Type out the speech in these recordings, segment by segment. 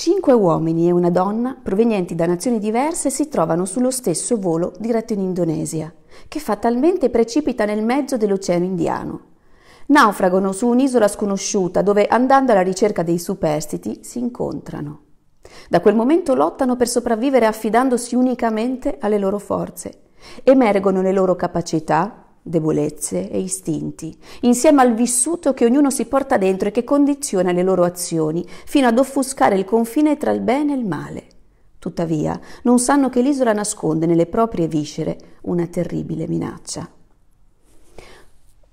Cinque uomini e una donna, provenienti da nazioni diverse, si trovano sullo stesso volo diretto in Indonesia, che fatalmente precipita nel mezzo dell'Oceano Indiano. Naufragano su un'isola sconosciuta dove, andando alla ricerca dei superstiti, si incontrano. Da quel momento lottano per sopravvivere affidandosi unicamente alle loro forze. Emergono le loro capacità, debolezze e istinti, insieme al vissuto che ognuno si porta dentro e che condiziona le loro azioni, fino ad offuscare il confine tra il bene e il male. Tuttavia, non sanno che l'isola nasconde nelle proprie viscere una terribile minaccia.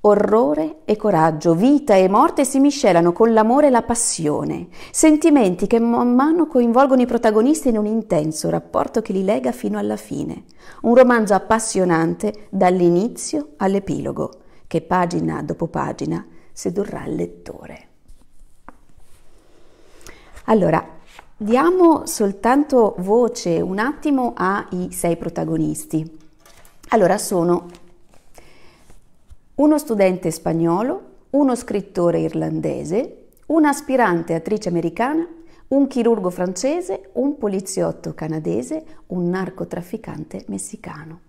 Orrore e coraggio, vita e morte si miscelano con l'amore e la passione, sentimenti che man mano coinvolgono i protagonisti in un intenso rapporto che li lega fino alla fine. Un romanzo appassionante dall'inizio all'epilogo, che pagina dopo pagina sedurrà il lettore. Allora, diamo soltanto voce un attimo ai sei protagonisti. Allora, sono uno studente spagnolo, uno scrittore irlandese, un'aspirante attrice americana, un chirurgo francese, un poliziotto canadese, un narcotrafficante messicano.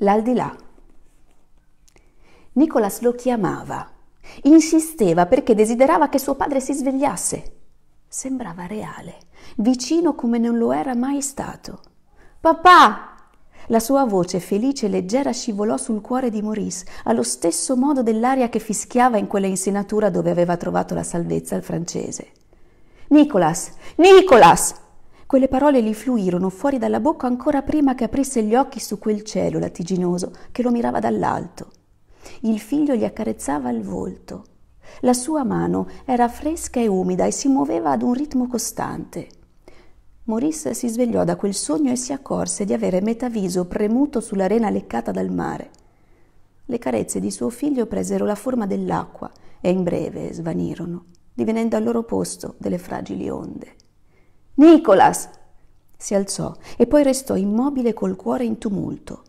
L'aldilà. Nicolas lo chiamava, insisteva perché desiderava che suo padre si svegliasse. Sembrava reale, vicino come non lo era mai stato. Papà! La sua voce felice e leggera scivolò sul cuore di Maurice, allo stesso modo dell'aria che fischiava in quella insenatura dove aveva trovato la salvezza il francese. Nicolas! Nicolas! Quelle parole gli fluirono fuori dalla bocca ancora prima che aprisse gli occhi su quel cielo lattiginoso che lo mirava dall'alto. Il figlio gli accarezzava il volto. La sua mano era fresca e umida e si muoveva ad un ritmo costante. Maurice si svegliò da quel sogno e si accorse di avere Metaviso premuto sulla rena leccata dal mare. Le carezze di suo figlio presero la forma dell'acqua e in breve svanirono, divenendo al loro posto delle fragili onde. Nicolas! si alzò e poi restò immobile col cuore in tumulto.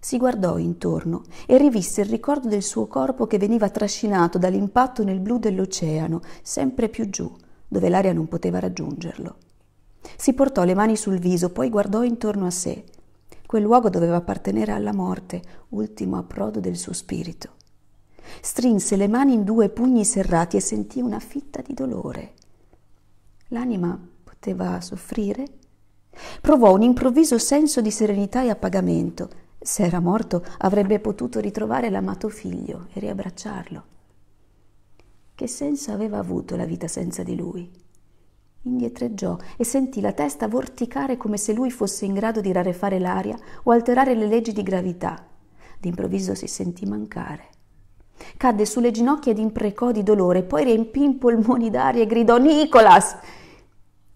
Si guardò intorno e rivisse il ricordo del suo corpo che veniva trascinato dall'impatto nel blu dell'oceano, sempre più giù, dove l'aria non poteva raggiungerlo. Si portò le mani sul viso, poi guardò intorno a sé. Quel luogo doveva appartenere alla morte, ultimo approdo del suo spirito. Strinse le mani in due pugni serrati e sentì una fitta di dolore. L'anima poteva soffrire? Provò un improvviso senso di serenità e appagamento se era morto, avrebbe potuto ritrovare l'amato figlio e riabbracciarlo. Che senso aveva avuto la vita senza di lui? Indietreggiò e sentì la testa vorticare come se lui fosse in grado di rarefare l'aria o alterare le leggi di gravità. D'improvviso si sentì mancare. Cadde sulle ginocchia ed imprecò di dolore, poi riempì i polmoni d'aria e gridò Nicolas!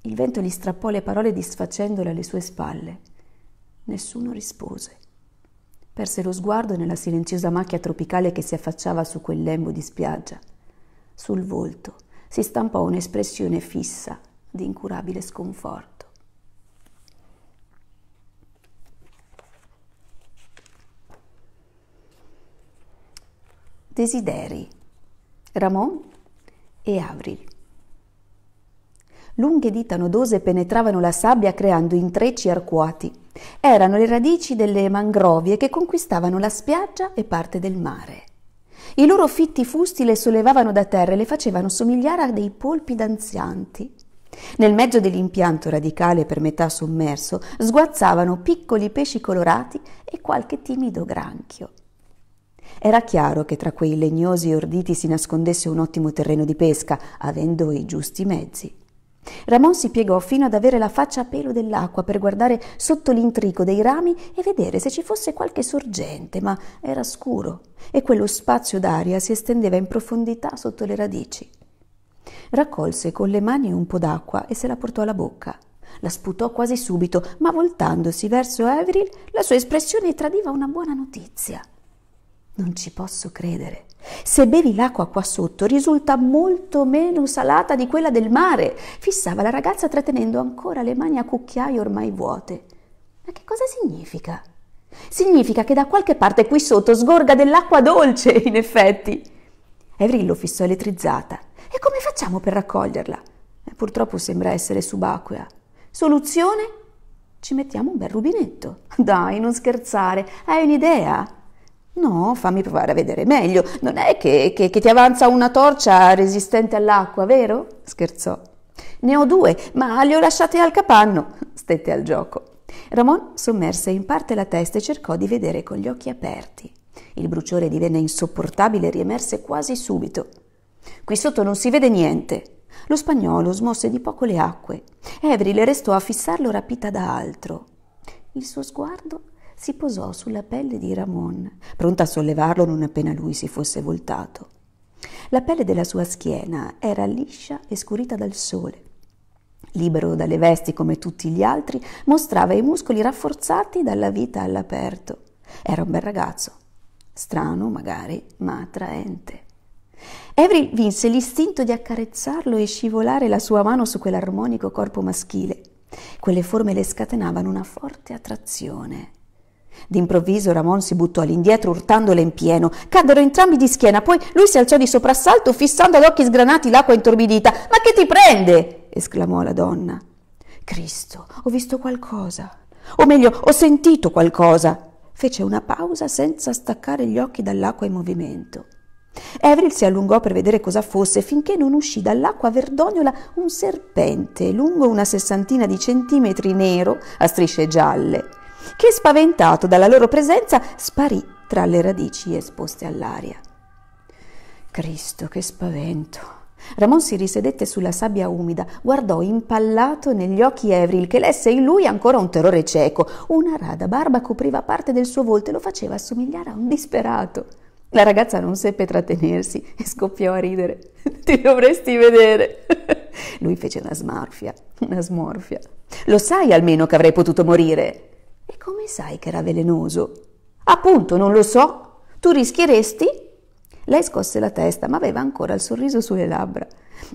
Il vento gli strappò le parole disfacendole alle sue spalle. Nessuno rispose. Perse lo sguardo nella silenziosa macchia tropicale che si affacciava su quel lembo di spiaggia. Sul volto si stampò un'espressione fissa di incurabile sconforto. Desideri, Ramon e Avril. Lunghe dita nodose penetravano la sabbia creando intrecci arcuati. Erano le radici delle mangrovie che conquistavano la spiaggia e parte del mare. I loro fitti fusti le sollevavano da terra e le facevano somigliare a dei polpi danzanti. Nel mezzo dell'impianto radicale per metà sommerso sguazzavano piccoli pesci colorati e qualche timido granchio. Era chiaro che tra quei legnosi orditi si nascondesse un ottimo terreno di pesca, avendo i giusti mezzi. Ramon si piegò fino ad avere la faccia a pelo dell'acqua per guardare sotto l'intrico dei rami e vedere se ci fosse qualche sorgente, ma era scuro e quello spazio d'aria si estendeva in profondità sotto le radici. Raccolse con le mani un po' d'acqua e se la portò alla bocca. La sputò quasi subito, ma voltandosi verso Avril, la sua espressione tradiva una buona notizia. Non ci posso credere. Se bevi l'acqua qua sotto risulta molto meno salata di quella del mare, fissava la ragazza trattenendo ancora le mani a cucchiaio ormai vuote. Ma che cosa significa? Significa che da qualche parte qui sotto sgorga dell'acqua dolce, in effetti. Avril lo fissò elettrizzata. E come facciamo per raccoglierla? Eh, purtroppo sembra essere subacquea. Soluzione? Ci mettiamo un bel rubinetto. Dai, non scherzare, hai un'idea? No, fammi provare a vedere meglio. Non è che, che, che ti avanza una torcia resistente all'acqua, vero? scherzò. Ne ho due, ma le ho lasciate al capanno. Stette al gioco. Ramon sommerse in parte la testa e cercò di vedere con gli occhi aperti. Il bruciore divenne insopportabile e riemerse quasi subito. Qui sotto non si vede niente. Lo spagnolo smosse di poco le acque. Evry le restò a fissarlo rapita da altro. Il suo sguardo si posò sulla pelle di Ramon, pronta a sollevarlo non appena lui si fosse voltato. La pelle della sua schiena era liscia e scurita dal sole. Libero dalle vesti come tutti gli altri, mostrava i muscoli rafforzati dalla vita all'aperto. Era un bel ragazzo, strano magari, ma attraente. Avril vinse l'istinto di accarezzarlo e scivolare la sua mano su quell'armonico corpo maschile. Quelle forme le scatenavano una forte attrazione. D'improvviso Ramon si buttò all'indietro urtandole in pieno. Caddero entrambi di schiena, poi lui si alzò di soprassalto fissando ad occhi sgranati l'acqua intorbidita. Ma che ti prende? esclamò la donna. Cristo, ho visto qualcosa. O meglio, ho sentito qualcosa. Fece una pausa senza staccare gli occhi dall'acqua in movimento. Avril si allungò per vedere cosa fosse finché non uscì dall'acqua verdognola un serpente lungo una sessantina di centimetri nero a strisce gialle che spaventato dalla loro presenza sparì tra le radici esposte all'aria. Cristo, che spavento! Ramon si risedette sulla sabbia umida, guardò impallato negli occhi Evril, che lesse in lui ancora un terrore cieco. Una rada barba copriva parte del suo volto e lo faceva assomigliare a un disperato. La ragazza non seppe trattenersi e scoppiò a ridere. Ti dovresti vedere. Lui fece una smorfia, una smorfia. Lo sai almeno che avrei potuto morire. E come sai che era velenoso? Appunto, non lo so. Tu rischieresti? Lei scosse la testa, ma aveva ancora il sorriso sulle labbra.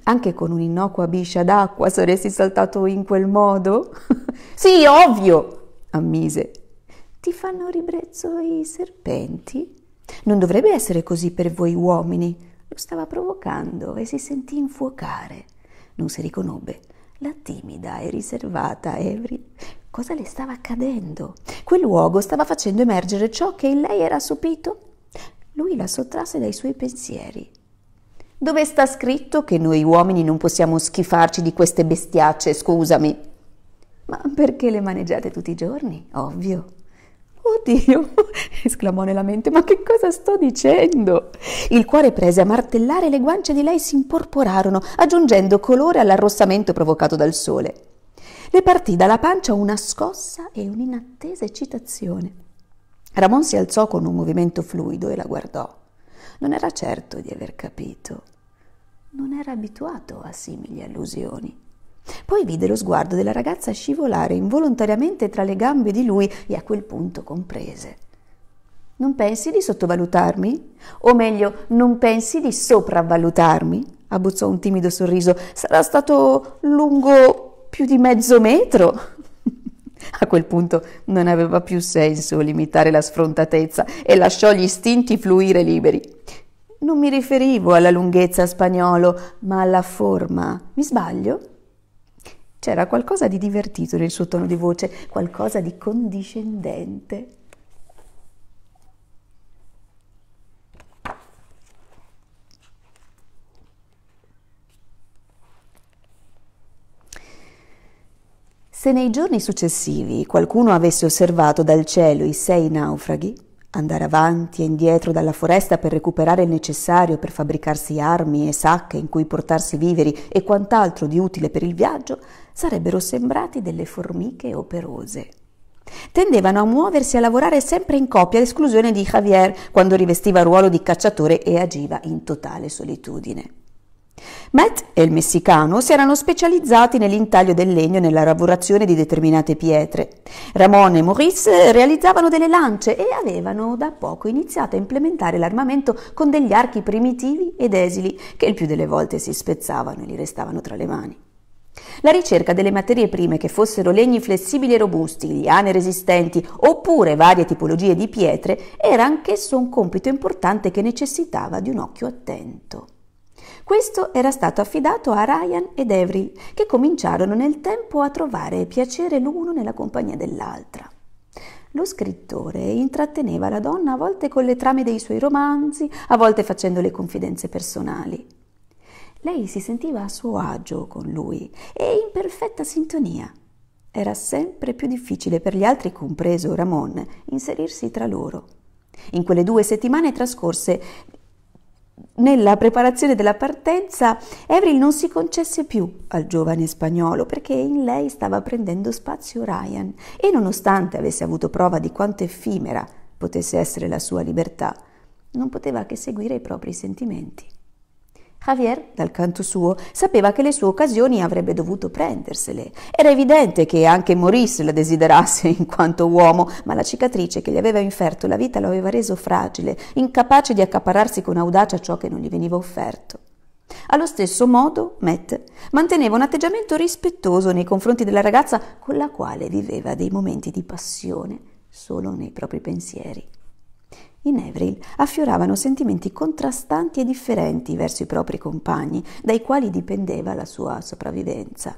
Anche con un'innocua biscia d'acqua saresti saltato in quel modo? sì, ovvio, ammise. Ti fanno ribrezzo i serpenti? Non dovrebbe essere così per voi uomini. Lo stava provocando e si sentì infuocare. Non si riconobbe la timida e riservata Evry Cosa le stava accadendo? Quel luogo stava facendo emergere ciò che in lei era sopito? Lui la sottrasse dai suoi pensieri. Dove sta scritto che noi uomini non possiamo schifarci di queste bestiacce, scusami? Ma perché le maneggiate tutti i giorni? Ovvio. Oddio! esclamò nella mente, ma che cosa sto dicendo? Il cuore prese a martellare e le guance di lei si imporporarono, aggiungendo colore all'arrossamento provocato dal sole le partì dalla pancia una scossa e un'inattesa eccitazione. Ramon si alzò con un movimento fluido e la guardò. Non era certo di aver capito. Non era abituato a simili allusioni. Poi vide lo sguardo della ragazza scivolare involontariamente tra le gambe di lui e a quel punto comprese. Non pensi di sottovalutarmi? O meglio, non pensi di sopravvalutarmi? Abbozzò un timido sorriso. Sarà stato lungo più di mezzo metro. A quel punto non aveva più senso limitare la sfrontatezza e lasciò gli istinti fluire liberi. Non mi riferivo alla lunghezza spagnolo, ma alla forma. Mi sbaglio? C'era qualcosa di divertito nel suo tono di voce, qualcosa di condiscendente. Se nei giorni successivi qualcuno avesse osservato dal cielo i sei naufraghi, andare avanti e indietro dalla foresta per recuperare il necessario per fabbricarsi armi e sacche in cui portarsi viveri e quant'altro di utile per il viaggio, sarebbero sembrati delle formiche operose. Tendevano a muoversi e a lavorare sempre in coppia, all'esclusione di Javier quando rivestiva il ruolo di cacciatore e agiva in totale solitudine. Matt e il messicano si erano specializzati nell'intaglio del legno e nella lavorazione di determinate pietre. Ramon e Maurice realizzavano delle lance e avevano da poco iniziato a implementare l'armamento con degli archi primitivi ed esili che il più delle volte si spezzavano e gli restavano tra le mani. La ricerca delle materie prime che fossero legni flessibili e robusti, liane resistenti oppure varie tipologie di pietre era anchesso un compito importante che necessitava di un occhio attento. Questo era stato affidato a Ryan ed Avril, che cominciarono nel tempo a trovare piacere l'uno nella compagnia dell'altra. Lo scrittore intratteneva la donna a volte con le trame dei suoi romanzi, a volte facendo le confidenze personali. Lei si sentiva a suo agio con lui e in perfetta sintonia. Era sempre più difficile per gli altri, compreso Ramon, inserirsi tra loro. In quelle due settimane trascorse nella preparazione della partenza Avril non si concesse più al giovane spagnolo perché in lei stava prendendo spazio Ryan e nonostante avesse avuto prova di quanto effimera potesse essere la sua libertà, non poteva che seguire i propri sentimenti. Javier, dal canto suo, sapeva che le sue occasioni avrebbe dovuto prendersele. Era evidente che anche Maurice la desiderasse in quanto uomo, ma la cicatrice che gli aveva inferto la vita lo aveva reso fragile, incapace di accaparrarsi con audacia ciò che non gli veniva offerto. Allo stesso modo, Matt manteneva un atteggiamento rispettoso nei confronti della ragazza con la quale viveva dei momenti di passione solo nei propri pensieri. In Avril affioravano sentimenti contrastanti e differenti verso i propri compagni, dai quali dipendeva la sua sopravvivenza.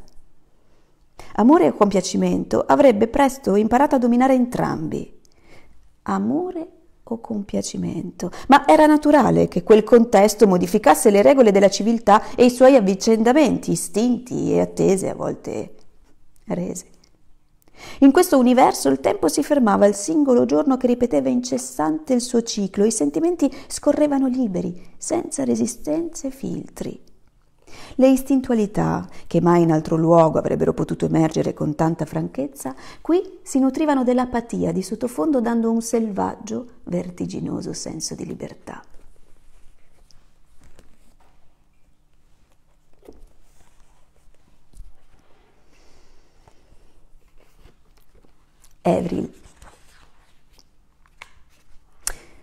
Amore e compiacimento avrebbe presto imparato a dominare entrambi. Amore o compiacimento, ma era naturale che quel contesto modificasse le regole della civiltà e i suoi avvicendamenti, istinti e attese a volte rese. In questo universo il tempo si fermava al singolo giorno che ripeteva incessante il suo ciclo, i sentimenti scorrevano liberi, senza resistenze e filtri. Le istintualità, che mai in altro luogo avrebbero potuto emergere con tanta franchezza, qui si nutrivano dell'apatia di sottofondo dando un selvaggio, vertiginoso senso di libertà. Avril.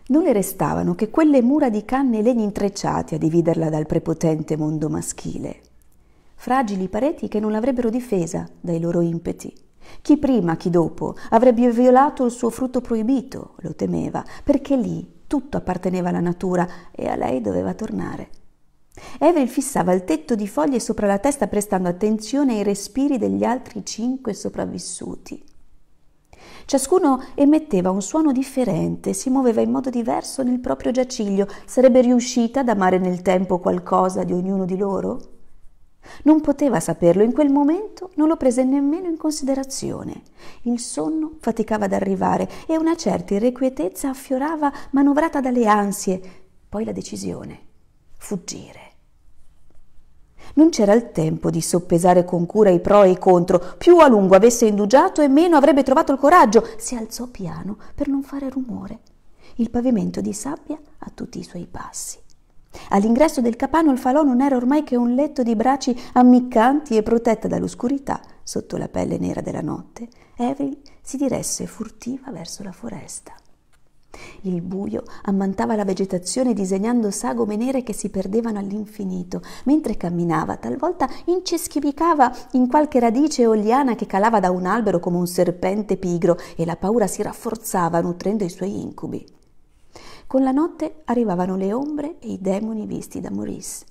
Non le restavano che quelle mura di canne e legni intrecciati a dividerla dal prepotente mondo maschile. Fragili pareti che non l'avrebbero difesa dai loro impeti. Chi prima, chi dopo, avrebbe violato il suo frutto proibito, lo temeva, perché lì tutto apparteneva alla natura e a lei doveva tornare. Evelyn fissava il tetto di foglie sopra la testa prestando attenzione ai respiri degli altri cinque sopravvissuti. Ciascuno emetteva un suono differente, si muoveva in modo diverso nel proprio giaciglio. Sarebbe riuscita ad amare nel tempo qualcosa di ognuno di loro? Non poteva saperlo, in quel momento non lo prese nemmeno in considerazione. Il sonno faticava ad arrivare e una certa irrequietezza affiorava, manovrata dalle ansie. Poi la decisione. Fuggire. Non c'era il tempo di soppesare con cura i pro e i contro. Più a lungo avesse indugiato e meno avrebbe trovato il coraggio. Si alzò piano per non fare rumore. Il pavimento di sabbia a tutti i suoi passi. All'ingresso del capano il falò non era ormai che un letto di braci ammiccanti e protetta dall'oscurità sotto la pelle nera della notte. Evelyn si diresse furtiva verso la foresta. Il buio ammantava la vegetazione disegnando sagome nere che si perdevano all'infinito. Mentre camminava, talvolta inceschivicava in qualche radice oliana che calava da un albero come un serpente pigro e la paura si rafforzava nutrendo i suoi incubi. Con la notte arrivavano le ombre e i demoni visti da Maurice.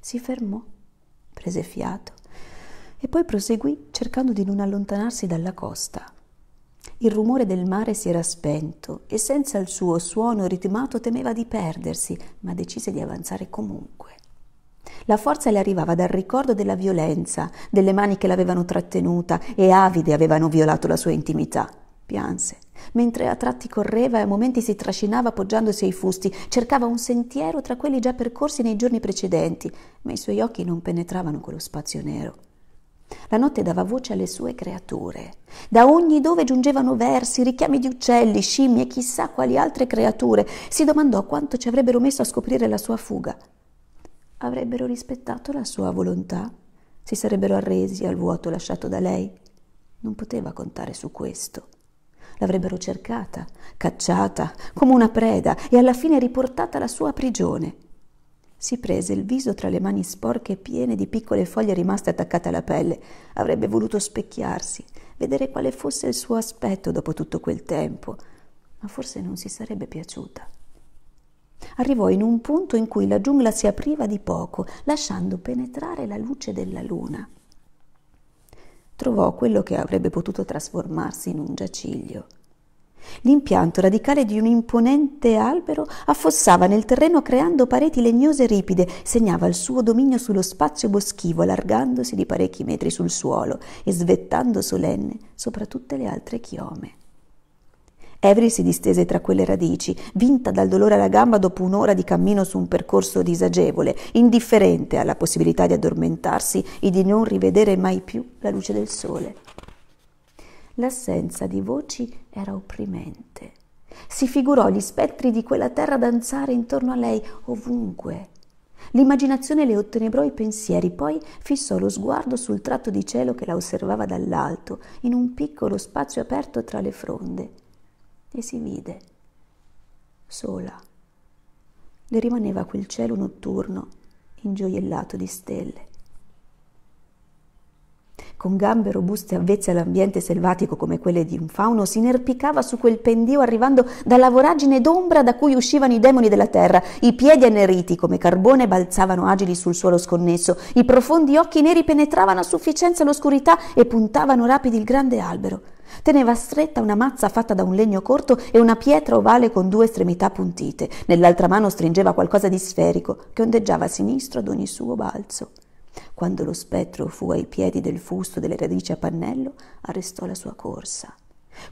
Si fermò, prese fiato e poi proseguì cercando di non allontanarsi dalla costa. Il rumore del mare si era spento e senza il suo suono ritmato temeva di perdersi, ma decise di avanzare comunque. La forza le arrivava dal ricordo della violenza, delle mani che l'avevano trattenuta e avide avevano violato la sua intimità. Pianse, mentre a tratti correva e a momenti si trascinava appoggiandosi ai fusti, cercava un sentiero tra quelli già percorsi nei giorni precedenti, ma i suoi occhi non penetravano quello spazio nero. La notte dava voce alle sue creature. Da ogni dove giungevano versi, richiami di uccelli, scimmie e chissà quali altre creature. Si domandò quanto ci avrebbero messo a scoprire la sua fuga. Avrebbero rispettato la sua volontà? Si sarebbero arresi al vuoto lasciato da lei? Non poteva contare su questo. L'avrebbero cercata, cacciata, come una preda e alla fine riportata alla sua prigione. Si prese il viso tra le mani sporche e piene di piccole foglie rimaste attaccate alla pelle. Avrebbe voluto specchiarsi, vedere quale fosse il suo aspetto dopo tutto quel tempo, ma forse non si sarebbe piaciuta. Arrivò in un punto in cui la giungla si apriva di poco, lasciando penetrare la luce della luna. Trovò quello che avrebbe potuto trasformarsi in un giaciglio. L'impianto radicale di un imponente albero affossava nel terreno creando pareti legnose ripide, segnava il suo dominio sullo spazio boschivo, allargandosi di parecchi metri sul suolo e svettando solenne sopra tutte le altre chiome. Avery si distese tra quelle radici, vinta dal dolore alla gamba dopo un'ora di cammino su un percorso disagevole, indifferente alla possibilità di addormentarsi e di non rivedere mai più la luce del sole. L'assenza di voci era opprimente. Si figurò gli spettri di quella terra danzare intorno a lei ovunque. L'immaginazione le ottenebrò i pensieri, poi fissò lo sguardo sul tratto di cielo che la osservava dall'alto, in un piccolo spazio aperto tra le fronde, e si vide sola. Le rimaneva quel cielo notturno, ingioiellato di stelle con gambe robuste avvezze all'ambiente selvatico come quelle di un fauno, si inerpicava su quel pendio arrivando dalla voragine d'ombra da cui uscivano i demoni della terra. I piedi anneriti come carbone balzavano agili sul suolo sconnesso, i profondi occhi neri penetravano a sufficienza l'oscurità e puntavano rapidi il grande albero. Teneva stretta una mazza fatta da un legno corto e una pietra ovale con due estremità puntite. Nell'altra mano stringeva qualcosa di sferico che ondeggiava a sinistra ad ogni suo balzo. Quando lo spettro fu ai piedi del fusto delle radici a pannello, arrestò la sua corsa.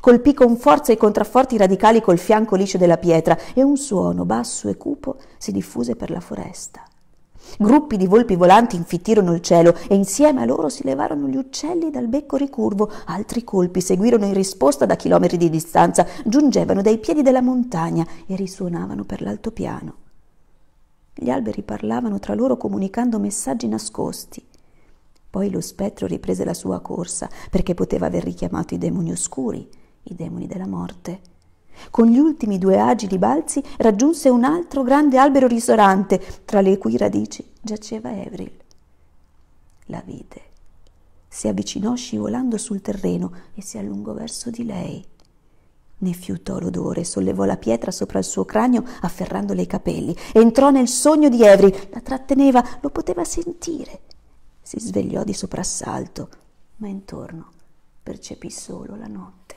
Colpì con forza i contrafforti radicali col fianco liscio della pietra e un suono basso e cupo si diffuse per la foresta. Gruppi di volpi volanti infittirono il cielo e insieme a loro si levarono gli uccelli dal becco ricurvo. Altri colpi seguirono in risposta da chilometri di distanza, giungevano dai piedi della montagna e risuonavano per l'altopiano. Gli alberi parlavano tra loro comunicando messaggi nascosti. Poi lo spettro riprese la sua corsa, perché poteva aver richiamato i demoni oscuri, i demoni della morte. Con gli ultimi due agili balzi raggiunse un altro grande albero risorante, tra le cui radici giaceva Evril. La vide. Si avvicinò scivolando sul terreno e si allungò verso di lei. Ne fiutò l'odore, sollevò la pietra sopra il suo cranio afferrandole i capelli. Entrò nel sogno di Evri, la tratteneva, lo poteva sentire. Si svegliò di soprassalto, ma intorno percepì solo la notte.